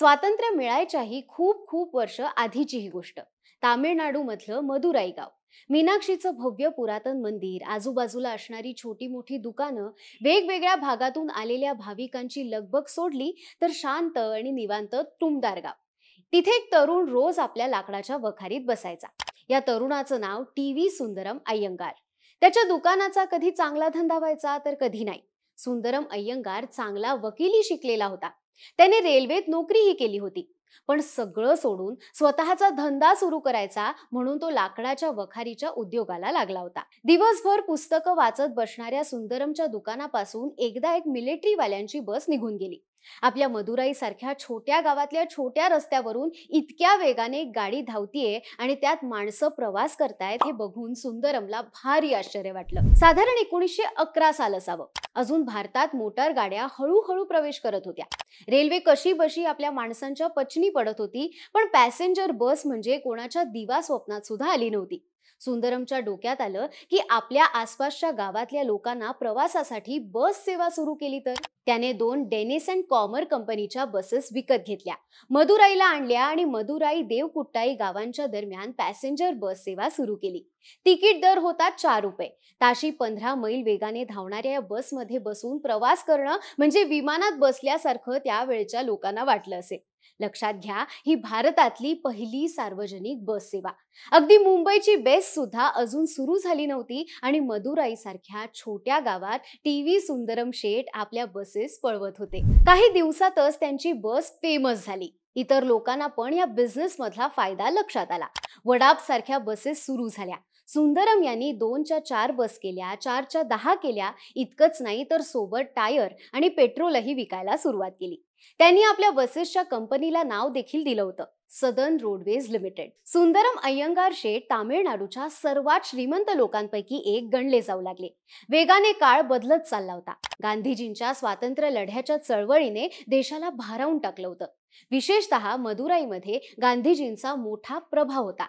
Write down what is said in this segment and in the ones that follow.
स्वातंत्र्य मिळायच्याही खूप खूप वर्ष आधीची ही गोष्ट मधलं मदुराई गाव मीनाक्षीचं भव्य पुरातन मंदिर आजूबाजूला असणारी छोटी मोठी दुकानं वेगवेगळ्या भागातून आलेल्या भाविकांची लगबग सोडली तर शांत आणि निवांत तुमदार गाव तिथे एक तरुण रोज आपल्या लाकडाच्या वखारीत बसायचा या तरुणाचं नाव टी व्ही सुंदरम अय्यंगार त्याच्या दुकानाचा कधी चांगला धंदा व्हायचा तर कधी नाही सुंदरम अय्यंगार चांगला वकिली शिकलेला होता त्याने रेल्वेत नोकरीही केली होती पण सगळं सोडून स्वतःचा धंदा सुरू करायचा म्हणून तो लाकडाच्या वखारीच्या उद्योगाला लागला होता दिवसभर पुस्तकं वाचत बसणाऱ्या सुंदरमच्या दुकानापासून एकदा एक वाल्यांची बस निघून गेली आपल्या मदुराई सारख्या छोट्या गावातल्या छोट्या रस्त्यावरून इतक्या वेगाने गाडी धावतीये आणि त्यात माणसं प्रवास करतायत हे बघून सुंदरमला भारी आश्चर्य वाटलं साधारण एकोणीसशे अकरा साल असावं अजून भारतात मोटार गाड्या हळूहळू प्रवेश करत होत्या रेल्वे कशी बशी आपल्या माणसांच्या पचनी पडत होती पण पॅसेंजर बस म्हणजे कोणाच्या दिवा स्वप्नात सुद्धा आली नव्हती सुंदरमच्या डोक्यात आलं की आपल्या आसपासच्या गावातल्या लोकांना प्रवासासाठी बस सेवा सुरू केली तर त्याने दोन डेनिस अँड कॉमर कंपनीच्या बसेस विकत घेतल्या मदुराईला आणल्या आणि मदुराई देवकुट्टाई गावांच्या दरम्यान पॅसेंजर बस सेवा सुरू केली तिकीट दर होता चार रुपये ताशी पंधरा मैल वेगाने धावणाऱ्या या बसमध्ये बसून प्रवास करणं म्हणजे विमानात बसल्यासारखं त्यावेळच्या लोकांना वाटलं असेल लक्षात घ्या ही भारतातली पहिली सार्वजनिक बस सेवा अगदी मुंबईची बेस सुद्धा अजून सुरू झाली नव्हती आणि मदुराई सारख्या छोट्या गावात टी व्ही सुंदरम शेठ आपल्या बसेस पळवत होते काही दिवसातच त्यांची बस फेमस झाली इतर लोकांना पण या बिझनेस मधला फायदा लक्षात आला वडाप सारख्या बसेस सुरू झाल्या सुंदरम यांनी दोनच्या चार बस केल्या चारच्या दहा केल्या इतकंच नाही तर सोबत टायर आणि पेट्रोलही विकायला सुरुवात केली त्यांनी आपल्या बसेसच्या कंपनीला नाव देखील दिलं होतं Southern Roadways Limited Sundaram Iyengar शेठ तामिळनाडूच्या सर्वात श्रीमंत लोकांपैकी एक गणले जाऊ लागले वेगाने काळ बदलत चालला होता गांधीजींच्या स्वातंत्र्य लढ्याच्या चळवळीने देशाला भारावून टाकलं होतं विशेषतः मदुराईमध्ये गांधीजींचा मोठा प्रभाव होता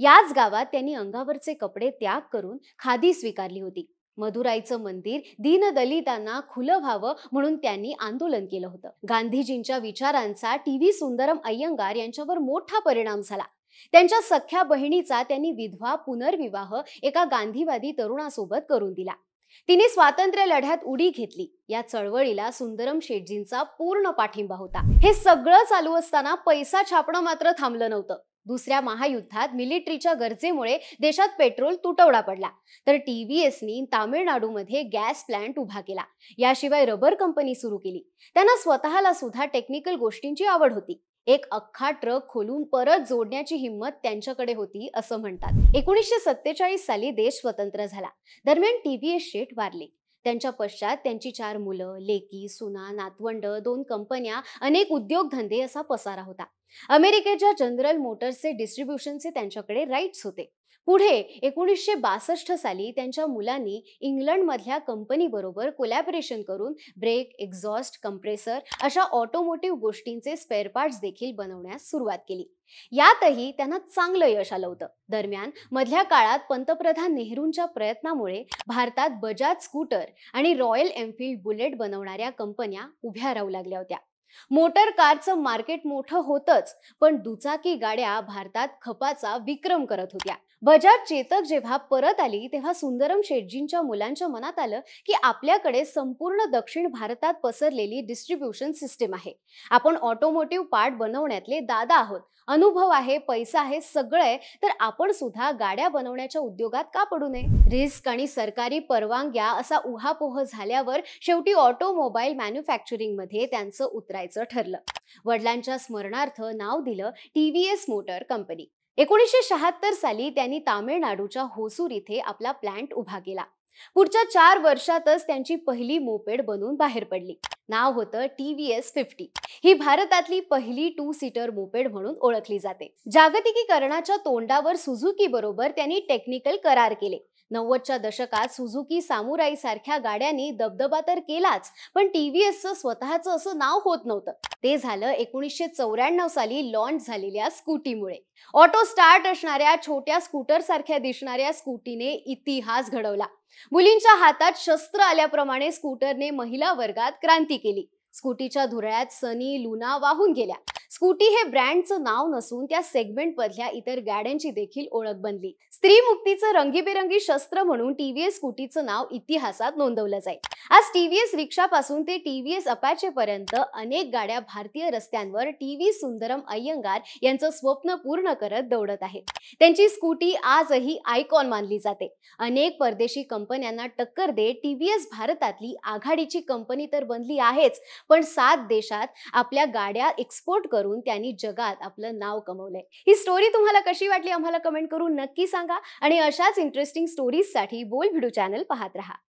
याच गावात त्यांनी अंगावरचे कपडे त्याग करून खादी स्वीकारली होती मदुराईचं मंदिर दीनदलितांना खुलं व्हावं म्हणून त्यांनी आंदोलन केलं होतं गांधीजींच्या विचारांचा टी व्ही सुंदरम अय्यंगार यांच्यावर मोठा परिणाम झाला त्यांच्या सख्या बहिणीचा त्यांनी विधवा पुनर्विवाह एका गांधीवादी तरुणासोबत करून दिला तिने स्वातंत्र्य लढ्यात उडी घेतली या चळवळीला सुंदरम शेटजींचा पूर्ण पाठिंबा होता हे सगळं चालू असताना पैसा छापणं मात्र थांबलं नव्हतं दुसऱ्या महायुद्धात मिलिटरीच्या गरजेमुळे देशात पेट्रोल तुटवडा पडला तर ने तामिळनाडूमध्ये गॅस प्लांट उभा केला याशिवाय रबर कंपनी सुरू केली त्यांना स्वतःला सुद्धा टेक्निकल गोष्टींची आवड होती एक अख्खा ट्रक खोलून परत जोडण्याची हिंमत त्यांच्याकडे होती असं म्हणतात एकोणीसशे सत्तेचाळीस साली देश स्वतंत्र झाला दरम्यान टीव्हीएस शेठ वारले त्यांच्या पश्चात त्यांची चार मुलं लेकी सुना नातवंड दोन कंपन्या अनेक उद्योगधंदे असा पसारा होता अमेरिकेच्या जनरल मोटर्सचे डिस्ट्रीब्युशनचे त्यांच्याकडे राईट्स होते पुढे एकोणीसशे बासष्ट साली त्यांच्या मुलांनी इंग्लंडमधल्या कंपनीबरोबर कोलॅबरेशन करून ब्रेक एक्झॉस्ट कंप्रेसर अशा ऑटोमोटिव्ह गोष्टींचे स्पेअर पार्ट्स देखील बनवण्यास सुरुवात केली यातही त्यांना चांगलं यश आलं होतं दरम्यान मधल्या काळात पंतप्रधान नेहरूंच्या प्रयत्नामुळे भारतात बजाज स्कूटर आणि रॉयल एनफिल्ड बुलेट बनवणाऱ्या कंपन्या उभ्या राहू लागल्या होत्या मोटर कारचं मार्केट मोठं होतंच पण दुचाकी गाड्या भारतात खपाचा विक्रम करत होत्या बजाज चेतक जेव्हा परत आली तेव्हा सुंदरम शेटजींच्या मुलांच्या मनात आलं की आपल्याकडे संपूर्ण दक्षिण भारतात पसरलेली डिस्ट्रीब्युशन सिस्टीम आहे आपण ऑटोमोटिव्ह पार्ट बनवण्यातले दादा आहोत अनुभव आहे पैसा आहे सगळं आहे तर आपण सुद्धा गाड्या बनवण्याच्या उद्योगात का पडू नये रिस्क आणि सरकारी परवानग्या असा उहापोह झाल्यावर शेवटी ऑटोमोबाईल मॅन्युफॅक्चरिंगमध्ये त्यांचं उतरायचं ठरलं वडिलांच्या स्मरणार्थ नाव दिलं T V S motor company एकोणीसशे शहात्तर साली त्यांनी तामिळनाडूच्या होसूर इथे आपला प्लांट उभा केला पुढच्या चार वर्षातच त्यांची पहिली मोपेड बनून बाहेर पडली नाव होतं टी व्ही एस फिफ्टी ही भारतातली पहिली टू सीटर मोपेड म्हणून ओळखली जाते जागतिकीकरणाच्या तोंडावर सुझुकी बरोबर त्यांनी टेक्निकल करार केले नव्वदच्या दशकात सुझुकी सामुराई सारख्या गाड्यांनी दबदबा तर केलाच पण टी व्ही एसचं स्वतःचं असं नाव होत नव्हतं ते झालं एकोणीसशे चौऱ्याण्णव साली लॉन्च झालेल्या स्कूटीमुळे ऑटो स्टार्ट असणाऱ्या छोट्या स्कूटर सारख्या दिसणाऱ्या स्कूटीने इतिहास घडवला मुलींच्या हातात शस्त्र आल्याप्रमाणे स्कूटरने महिला वर्गात क्रांती केली स्कूटीच्या धुळ्यात सनी लुना वाहून गेल्या स्कूटी हे ब्रँडचं नाव नसून त्या मधल्या इतर गाड्यांची देखील ओळख बनली स्त्री मुक्तीचं रंगीबेरंगी शस्त्र म्हणून टीव्हीएस स्कूटीचं नाव इतिहासात नोंदवलं जाईल आज टीव्हीएस रिक्षापासून ते टीव्हीएस अपाचे पर्यंत अनेक गाड्या भारतीय रस्त्यांवर टीव्ही सुंदरम अय्यंगार यांचं स्वप्न पूर्ण करत दौडत आहे त्यांची स्कूटी आजही आयकॉन मानली जाते अनेक परदेशी कंपन्यांना टक्कर देत टीव्हीएस भारतातली आघाडीची कंपनी तर बनली आहेच पण सात देशात आपल्या गाड्या एक्सपोर्ट करून करून त्यांनी जगात आपलं नाव कमवलंय ही स्टोरी तुम्हाला कशी वाटली आम्हाला कमेंट करून नक्की सांगा आणि अशाच इंटरेस्टिंग स्टोरीजसाठी बोल व्हिडिओ चॅनल पाहत राहा